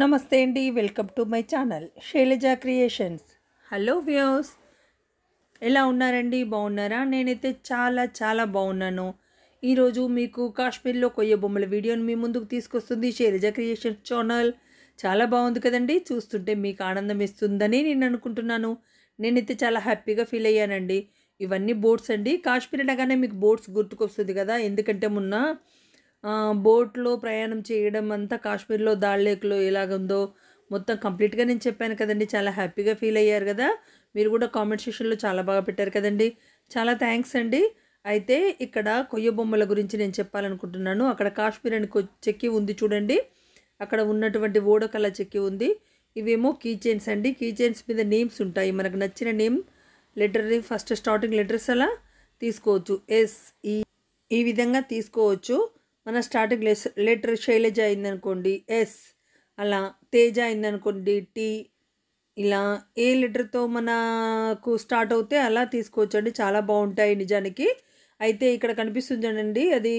నమస్తే అండి welcome to my channel Shailaja Creations hello views ఎలా ఉన్నారండి బాగున్నారా నేనైతే చాలా చాలా బాగున్నాను ఈరోజు మీకు కాశ్మీర్లో కొయ్య బొమ్మల వీడియోని మీ ముందుకు తీసుకొస్తుంది శైలజ క్రియేషన్స్ ఛానల్ చాలా బాగుంది కదండి చూస్తుంటే మీకు ఆనందం ఇస్తుందని నేను అనుకుంటున్నాను నేనైతే చాలా హ్యాపీగా ఫీల్ అయ్యానండి ఇవన్నీ బోట్స్ అండి కాశ్మీర్ అనగానే మీకు బోట్స్ గుర్తుకొస్తుంది కదా ఎందుకంటే మొన్న బోట్లో ప్రయాణం చేయడం అంతా కాశ్మీర్లో దాల్ ఎలాగుందో మొత్తం కంప్లీట్గా నేను చెప్పాను కదండి చాలా హ్యాపీగా ఫీల్ అయ్యారు కదా మీరు కూడా కామెంట్ సెషన్లో చాలా బాగా పెట్టారు కదండి చాలా థ్యాంక్స్ అండి అయితే ఇక్కడ కొయ్య బొమ్మల గురించి నేను చెప్పాలనుకుంటున్నాను అక్కడ కాశ్మీర్ అని చెక్కి ఉంది చూడండి అక్కడ ఉన్నటువంటి ఓడకల చెక్కి ఉంది ఇవేమో కీ చైన్స్ అండి కీ చైన్స్ మీద నేమ్స్ ఉంటాయి మనకు నచ్చిన name letter first starting letters అలా తీసుకోవచ్చు ఎస్ ఈ ఈ విధంగా తీసుకోవచ్చు మన స్టార్టింగ్ లెస్ లెటర్ శైలజ అయిందనుకోండి ఎస్ అలా తేజ అయిందనుకోండి టీ ఇలా ఏ లెటర్తో మనకు స్టార్ట్ అవుతే అలా తీసుకోవచ్చండి చాలా బాగుంటాయి నిజానికి అయితే ఇక్కడ కనిపిస్తుంది అండి అది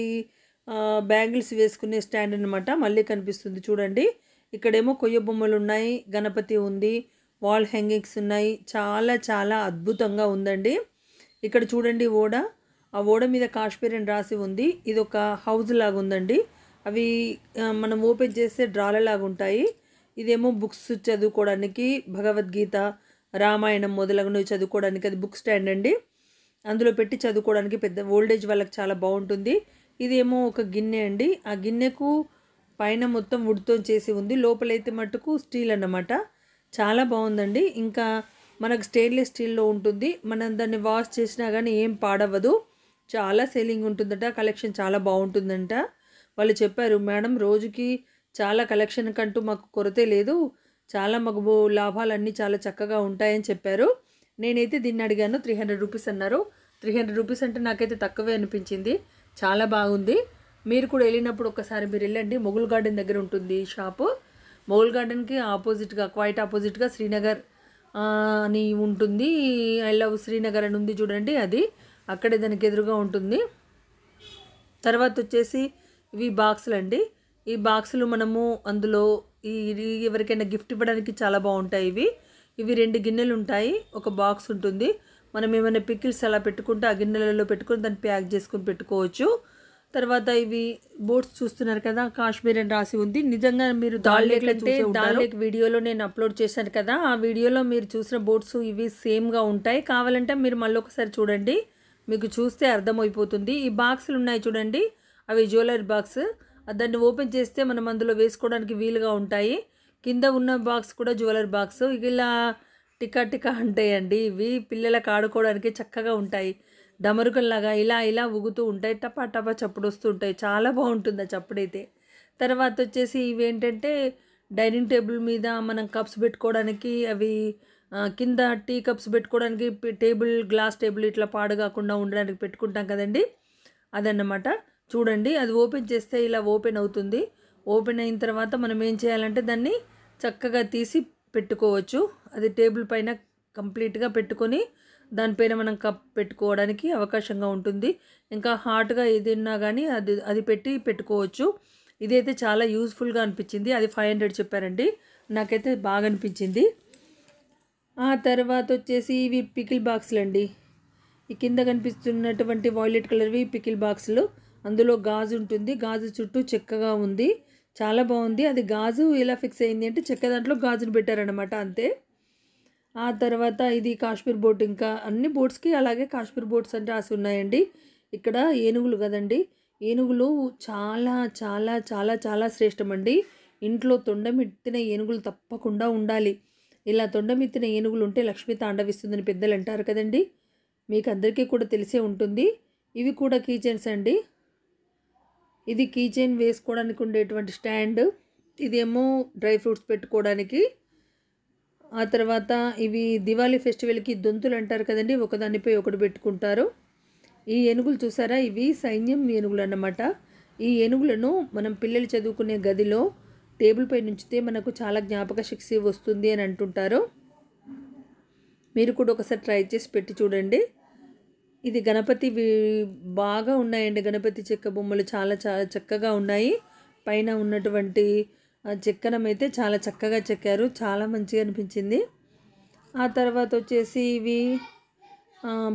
బ్యాంగిల్స్ వేసుకునే స్టాండ్ అనమాట మళ్ళీ కనిపిస్తుంది చూడండి ఇక్కడేమో కొయ్య బొమ్మలు ఉన్నాయి గణపతి ఉంది వాల్ హ్యాంగింగ్స్ ఉన్నాయి చాలా చాలా అద్భుతంగా ఉందండి ఇక్కడ చూడండి ఓడ ఆ ఓడ మీద కాశ్మీర్ అని రాసి ఉంది ఇది ఒక హౌజ్ లాగా ఉందండి అవి మనం ఓపెన్ చేస్తే డ్రాలలాగా ఉంటాయి ఇదేమో బుక్స్ చదువుకోవడానికి భగవద్గీత రామాయణం మొదలగునవి చదువుకోవడానికి అది బుక్ స్టాండ్ అండి అందులో పెట్టి చదువుకోవడానికి పెద్ద ఓల్డేజ్ వాళ్ళకి చాలా బాగుంటుంది ఇదేమో ఒక గిన్నె అండి ఆ గిన్నెకు పైన మొత్తం వుడ్తో చేసి ఉంది లోపలైతే మటుకు స్టీల్ అన్నమాట చాలా బాగుందండి ఇంకా మనకు స్టెయిన్లెస్ స్టీల్లో ఉంటుంది మనం దాన్ని వాష్ చేసినా కానీ ఏం పాడవ్వదు చాలా సేలింగ్ ఉంటుందట కలెక్షన్ చాలా బాగుంటుందంట వాళ్ళు చెప్పారు మేడం రోజుకి చాలా కలెక్షన్ కంటూ మాకు కొరతే లేదు చాలా మాకు లాభాలన్నీ చాలా చక్కగా ఉంటాయని చెప్పారు నేనైతే దీన్ని అడిగాను త్రీ హండ్రెడ్ రూపీస్ అన్నారు త్రీ హండ్రెడ్ రూపీస్ అంటే నాకైతే తక్కువే అనిపించింది చాలా బాగుంది మీరు కూడా వెళ్ళినప్పుడు ఒకసారి మీరు వెళ్ళండి మొగుల్ గార్డెన్ దగ్గర ఉంటుంది షాపు మొగుల్ గార్డెన్కి ఆపోజిట్గా క్వైట్ ఆపోజిట్గా శ్రీనగర్ అని ఉంటుంది ఐ లవ్ శ్రీనగర్ అని ఉంది చూడండి అది అక్కడే దానికి ఎదురుగా ఉంటుంది తర్వాత వచ్చేసి ఇవి బాక్సులు అండి ఈ బాక్సులు మనము అందులో ఈ ఎవరికైనా గిఫ్ట్ ఇవ్వడానికి చాలా బాగుంటాయి ఇవి ఇవి రెండు గిన్నెలు ఉంటాయి ఒక బాక్స్ ఉంటుంది మనం ఏమైనా పికిల్స్ అలా పెట్టుకుంటే ఆ గిన్నెలలో పెట్టుకొని దాన్ని ప్యాక్ చేసుకొని పెట్టుకోవచ్చు తర్వాత ఇవి బోట్స్ చూస్తున్నారు కదా కాశ్మీర్ అని రాసి ఉంది నిజంగా మీరు దాల్లేక్ అంటే దాల్లేక్ వీడియోలో నేను అప్లోడ్ చేశాను కదా ఆ వీడియోలో మీరు చూసిన బోట్స్ ఇవి సేమ్గా ఉంటాయి కావాలంటే మీరు మళ్ళీ ఒకసారి చూడండి మీకు చూస్తే అర్థమైపోతుంది ఈ బాక్సులు ఉన్నాయి చూడండి అవి జ్యువెలరీ బాక్స్ దాన్ని ఓపెన్ చేస్తే మనం అందులో వేసుకోవడానికి వీలుగా ఉంటాయి కింద ఉన్న బాక్స్ కూడా జ్యువెలరీ బాక్స్ ఇలా టికా టికా ఉంటాయండి ఇవి పిల్లలకు ఆడుకోవడానికి చక్కగా ఉంటాయి దమరుకల్లాగా ఇలా ఇలా ఊగుతూ ఉంటాయి టపా టపా చప్పుడు వస్తూ ఉంటాయి చాలా బాగుంటుంది ఆ చప్పుడైతే తర్వాత వచ్చేసి ఇవి ఏంటంటే డైనింగ్ టేబుల్ మీద మనం కప్స్ పెట్టుకోవడానికి అవి కింద టీ కప్స్ పెట్టుకోవడానికి టేబుల్ గ్లాస్ టేబుల్ ఇట్లా పాడు కాకుండా ఉండడానికి పెట్టుకుంటాం కదండి అదన్నమాట చూడండి అది ఓపెన్ చేస్తే ఇలా ఓపెన్ అవుతుంది ఓపెన్ అయిన తర్వాత మనం ఏం చేయాలంటే దాన్ని చక్కగా తీసి పెట్టుకోవచ్చు అది టేబుల్ పైన కంప్లీట్గా పెట్టుకొని దానిపైన మనం కప్ పెట్టుకోవడానికి అవకాశంగా ఉంటుంది ఇంకా హాట్గా ఏది ఉన్నా కానీ అది అది పెట్టి పెట్టుకోవచ్చు ఇదైతే చాలా యూస్ఫుల్గా అనిపించింది అది ఫైవ్ హండ్రెడ్ చెప్పారండి నాకైతే బాగా అనిపించింది ఆ తర్వాత వచ్చేసి ఇవి పికిల్ బాక్స్లు అండి ఈ కింద కనిపిస్తున్నటువంటి వాయిలెట్ కలర్వి పికిల్ బాక్సులు అందులో గాజు ఉంటుంది గాజు చుట్టూ చెక్కగా ఉంది చాలా బాగుంది అది గాజు ఎలా ఫిక్స్ అయింది అంటే చెక్క దాంట్లో గాజును పెట్టారనమాట అంతే ఆ తర్వాత ఇది కాశ్మీర్ బోట్ ఇంకా అన్ని బోట్స్కి అలాగే కాశ్మీర్ బోట్స్ అని రాసి ఉన్నాయండి ఇక్కడ ఏనుగులు కదండి ఏనుగులు చాలా చాలా చాలా చాలా శ్రేష్టమండి ఇంట్లో తొండమిట్టిన ఏనుగులు తప్పకుండా ఉండాలి ఇలా తొండమెత్తిన ఏనుగులుంటే లక్ష్మి తాండవిస్తుందని పెద్దలు అంటారు కదండి మీకు అందరికీ కూడా తెలిసే ఉంటుంది ఇవి కూడా కీచైన్స్ అండి ఇది కీచైన్ వేసుకోవడానికి ఉండేటువంటి స్టాండ్ ఇదేమో డ్రై ఫ్రూట్స్ పెట్టుకోవడానికి ఆ తర్వాత ఇవి దివాళీ ఫెస్టివల్కి దొంతులు అంటారు కదండి ఒకదానిపై ఒకటి పెట్టుకుంటారు ఈ ఏనుగులు చూసారా ఇవి సైన్యం ఏనుగులు అన్నమాట ఈ ఏనుగులను మనం పిల్లలు చదువుకునే గదిలో టేబుల్ పైన ఉంచితే మనకు చాలా జ్ఞాపక శక్తి వస్తుంది అని అంటుంటారు మీరు కూడా ఒకసారి ట్రై చేసి పెట్టి చూడండి ఇది గణపతి బాగా ఉన్నాయండి గణపతి చెక్క బొమ్మలు చాలా చాలా చక్కగా ఉన్నాయి పైన ఉన్నటువంటి చెక్కనం అయితే చాలా చక్కగా చెక్కారు చాలా మంచిగా అనిపించింది ఆ తర్వాత వచ్చేసి ఇవి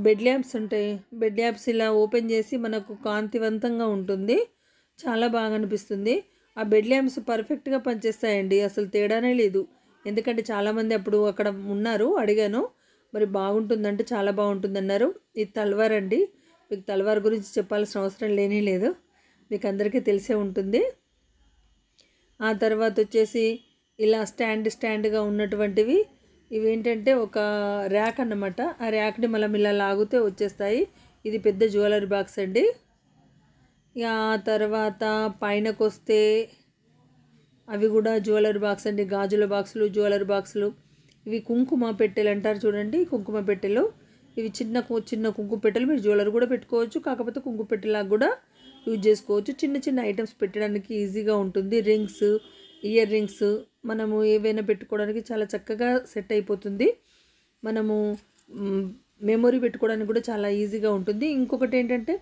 బెడ్ ల్యాబ్స్ ఉంటాయి బెడ్ ల్యాబ్స్ ఇలా ఓపెన్ చేసి మనకు కాంతివంతంగా ఉంటుంది చాలా బాగా అనిపిస్తుంది ఆ బెడ్ ల్యాంప్స్ పర్ఫెక్ట్గా పనిచేస్తాయండి అసలు తేడానే లేదు ఎందుకంటే చాలామంది అప్పుడు అక్కడ ఉన్నారు అడిగాను మరి బాగుంటుందంటే చాలా బాగుంటుంది అన్నారు ఇది తల్వార్ అండి మీకు తల్వార్ గురించి చెప్పాల్సిన అవసరం లేనే లేదు మీకు అందరికీ తెలిసే ఉంటుంది ఆ తర్వాత వచ్చేసి ఇలా స్టాండ్ స్టాండ్గా ఉన్నటువంటివి ఇవేంటంటే ఒక ర్యాక్ అన్నమాట ఆ ర్యాక్ని మనం ఇలా లాగితే వచ్చేస్తాయి ఇది పెద్ద జ్యువెలరీ బాక్స్ అండి ఆ తర్వాత పైనకొస్తే అవి కూడా జ్యువెలరీ బాక్స్ అండి గాజుల బాక్సులు జ్యువెలరీ బాక్సులు ఇవి కుంకుమ పెట్టెలు అంటారు చూడండి కుంకుమ పెట్టెలు ఇవి చిన్న చిన్న కుంకుమ పెట్టెలు మీరు జ్యువెలరీ కూడా పెట్టుకోవచ్చు కాకపోతే కుంకుమ పెట్టెలాగా కూడా యూజ్ చేసుకోవచ్చు చిన్న చిన్న ఐటమ్స్ పెట్టడానికి ఈజీగా ఉంటుంది రింగ్స్ ఇయర్ రింగ్స్ మనము ఏవైనా పెట్టుకోవడానికి చాలా చక్కగా సెట్ అయిపోతుంది మనము మెమొరీ పెట్టుకోవడానికి కూడా చాలా ఈజీగా ఉంటుంది ఇంకొకటి ఏంటంటే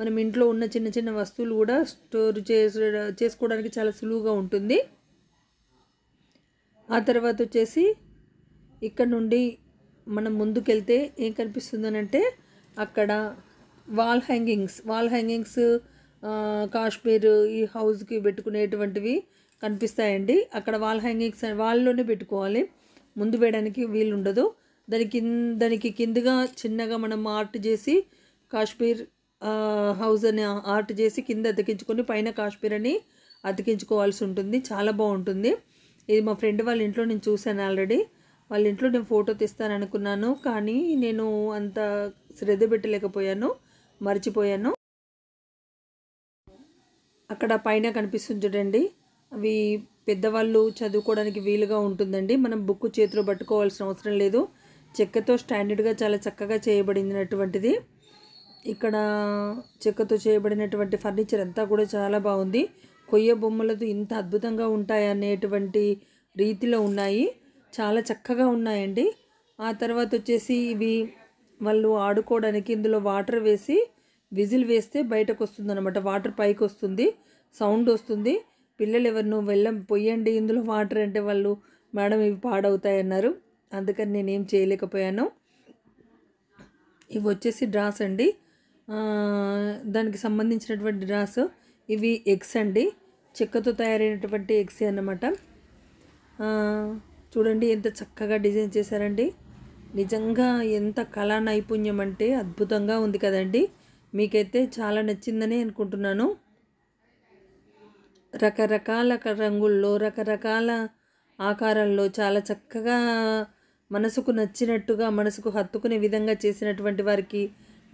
మనం ఇంట్లో ఉన్న చిన్న చిన్న వస్తువులు కూడా స్టోర్ చేసే చేసుకోవడానికి చాలా సులువుగా ఉంటుంది ఆ తర్వాత వచ్చేసి ఇక్కడ నుండి మనం ముందుకెళ్తే ఏం కనిపిస్తుందనంటే అక్కడ wall hangings wall hangings Kashmir ఈ హౌస్కి పెట్టుకునేటువంటివి కనిపిస్తాయండి అక్కడ వాల్ హ్యాంగింగ్స్ వాళ్ళలోనే పెట్టుకోవాలి ముందు వేయడానికి వీలు ఉండదు దాని కింద దానికి కిందగా చిన్నగా మనం ఆర్ట్ చేసి కాశ్మీర్ హౌస్ అని ఆర్ట్ చేసి కింద అతికించుకొని పైన కాశ్మీర్ అని అతికించుకోవాల్సి ఉంటుంది చాలా బాగుంటుంది ఇది మా ఫ్రెండ్ వాళ్ళ ఇంట్లో నేను చూశాను ఆల్రెడీ వాళ్ళ ఇంట్లో నేను ఫోటో తీస్తాను అనుకున్నాను కానీ నేను అంత శ్రద్ధ పెట్టలేకపోయాను మర్చిపోయాను అక్కడ పైన కనిపిస్తుంది చూడండి అవి పెద్దవాళ్ళు చదువుకోవడానికి వీలుగా ఉంటుందండి మనం బుక్ చేతిలో పట్టుకోవాల్సిన అవసరం లేదు చెక్కతో స్టాండర్డ్గా చాలా చక్కగా చేయబడినటువంటిది ఇక్కడ చెక్కతో చేయబడినటువంటి ఫర్నిచర్ అంతా కూడా చాలా బాగుంది కొయ్య బొమ్మలతో ఇంత అద్భుతంగా ఉంటాయనేటువంటి రీతిలో ఉన్నాయి చాలా చక్కగా ఉన్నాయండి ఆ తర్వాత వచ్చేసి ఇవి వాళ్ళు ఆడుకోవడానికి ఇందులో వాటర్ వేసి విజిల్ వేస్తే బయటకు వస్తుంది అనమాట వాటర్ పైకి వస్తుంది సౌండ్ వస్తుంది పిల్లలు ఎవరినో వెళ్ళం పొయ్యండి ఇందులో వాటర్ అంటే వాళ్ళు మేడం ఇవి పాడవుతాయన్నారు అందుకని నేనేం చేయలేకపోయాను ఇవి వచ్చేసి డ్రాస్ అండి దానికి సంబంధించినటువంటి డ్రాస్ ఇవి ఎగ్స్ అండి చెక్కతో తయారైనటువంటి ఎగ్స్ అన్నమాట చూడండి ఎంత చక్కగా డిజైన్ చేశారండి నిజంగా ఎంత కళా నైపుణ్యం అంటే అద్భుతంగా ఉంది కదండి మీకైతే చాలా నచ్చిందని అనుకుంటున్నాను రకరకాల రంగుల్లో రకరకాల ఆకారాల్లో చాలా చక్కగా మనసుకు నచ్చినట్టుగా మనసుకు హత్తుకునే విధంగా చేసినటువంటి వారికి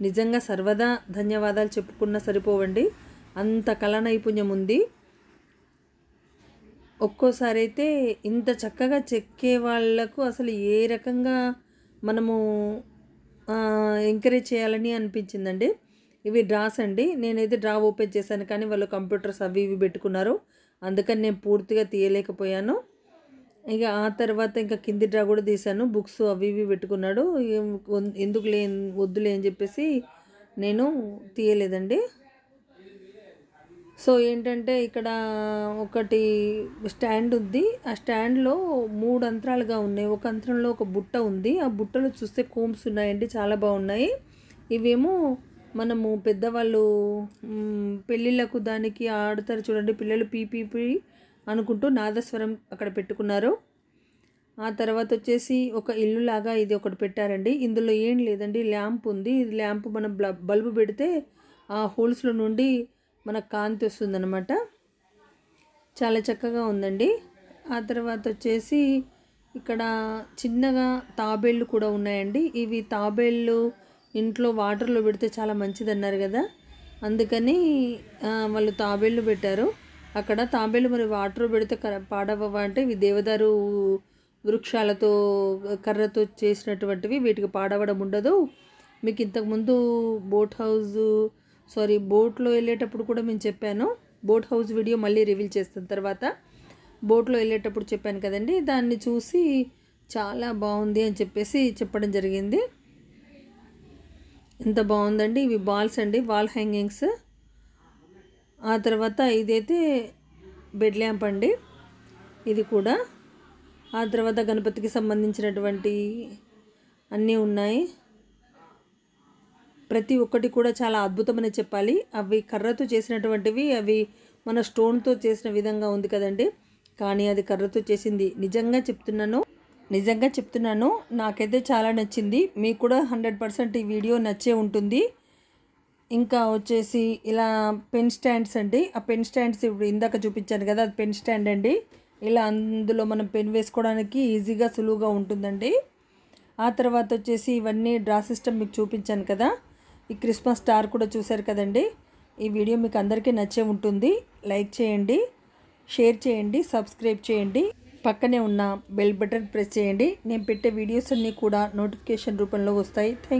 నిజంగా సర్వదా ధన్యవాదాలు చెప్పుకున్నా సరిపోవండి అంత కళా నైపుణ్యం ఉంది ఒక్కోసారి అయితే ఇంత చక్కగా చెక్కే వాళ్లకు అసలు ఏ రకంగా మనము ఎంకరేజ్ చేయాలని అనిపించిందండి ఇవి డ్రాస్ అండి నేనైతే డ్రా ఓపెన్ చేశాను కానీ వాళ్ళు కంప్యూటర్స్ అవి ఇవి పెట్టుకున్నారు అందుకని నేను పూర్తిగా తీయలేకపోయాను ఇక ఆ తర్వాత ఇంకా కింది డ్రా కూడా తీశాను బుక్స్ అవి ఇవి పెట్టుకున్నాడు ఎందుకు లే వద్దులే అని చెప్పేసి నేను తీయలేదండి సో ఏంటంటే ఇక్కడ ఒకటి స్టాండ్ ఉంది ఆ స్టాండ్లో మూడు అంతరాలుగా ఉన్నాయి ఒక అంతరంలో ఒక బుట్ట ఉంది ఆ బుట్టలో చూస్తే కోమ్స్ ఉన్నాయండి చాలా బాగున్నాయి ఇవేమో మనము పెద్దవాళ్ళు పెళ్ళిళ్ళకు దానికి ఆడతారు చూడండి పిల్లలు పీపీపీ అనుకుంటూ నాదస్వరం అక్కడ పెట్టుకున్నారు ఆ తర్వాత వచ్చేసి ఒక ఇల్లు లాగా ఇది ఒకటి పెట్టారండి ఇందులో ఏం లేదండి ల్యాంప్ ఉంది ఇది ల్యాంప్ మనం బల్బు పెడితే ఆ హోల్స్లో నుండి మనకు కాంతి వస్తుందన్నమాట చాలా చక్కగా ఉందండి ఆ తర్వాత వచ్చేసి ఇక్కడ చిన్నగా తాబేళ్ళు కూడా ఉన్నాయండి ఇవి తాబేళ్ళు ఇంట్లో వాటర్లో పెడితే చాలా మంచిది అన్నారు కదా అందుకని వాళ్ళు తాబేళ్ళు పెట్టారు అక్కడ తాంబేలు మరి వాటర్ పెడితే పాడవవా అంటే ఇవి దేవదారు వృక్షాలతో కర్రతో చేసినటువంటివి వీటికి పాడవడం ఉండదు మీకు ఇంతకుముందు బోట్ హౌస్ సారీ బోట్లో వెళ్ళేటప్పుడు కూడా మేము చెప్పాను బోట్ హౌస్ వీడియో మళ్ళీ రివీల్ చేసిన తర్వాత బోట్లో వెళ్ళేటప్పుడు చెప్పాను కదండి దాన్ని చూసి చాలా బాగుంది అని చెప్పేసి చెప్పడం జరిగింది ఇంత బాగుందండి ఇవి బాల్స్ అండి వాల్ హ్యాంగింగ్స్ ఆ తర్వాత ఇదైతే బెడ్ ల్యాంప్ అండి ఇది కూడా ఆ తర్వాత గణపతికి సంబంధించినటువంటి అన్నీ ఉన్నాయి ప్రతి ఒక్కటి కూడా చాలా అద్భుతమని చెప్పాలి అవి కర్రతో చేసినటువంటివి అవి మన స్టోన్తో చేసిన విధంగా ఉంది కదండి కానీ అది కర్రతో చేసింది నిజంగా చెప్తున్నాను నిజంగా చెప్తున్నాను నాకైతే చాలా నచ్చింది మీకు కూడా హండ్రెడ్ పర్సెంట్ ఈ వీడియో నచ్చే ఉంటుంది ఇంకా వచ్చేసి ఇలా పెన్ స్టాండ్స్ అండి ఆ పెన్ స్టాండ్స్ ఇప్పుడు ఇందాక చూపించాను కదా అది పెన్ స్టాండ్ అండి ఇలా అందులో మనం పెన్ వేసుకోవడానికి ఈజీగా సులువుగా ఉంటుందండి ఆ తర్వాత వచ్చేసి ఇవన్నీ డ్రా సిస్టమ్ మీకు చూపించాను కదా ఈ క్రిస్మస్ స్టార్ కూడా చూశారు కదండి ఈ వీడియో మీకు అందరికీ నచ్చే ఉంటుంది లైక్ చేయండి షేర్ చేయండి సబ్స్క్రైబ్ చేయండి పక్కనే ఉన్న బెల్ బటన్ ప్రెస్ చేయండి నేను పెట్టే వీడియోస్ అన్నీ కూడా నోటిఫికేషన్ రూపంలో వస్తాయి థ్యాంక్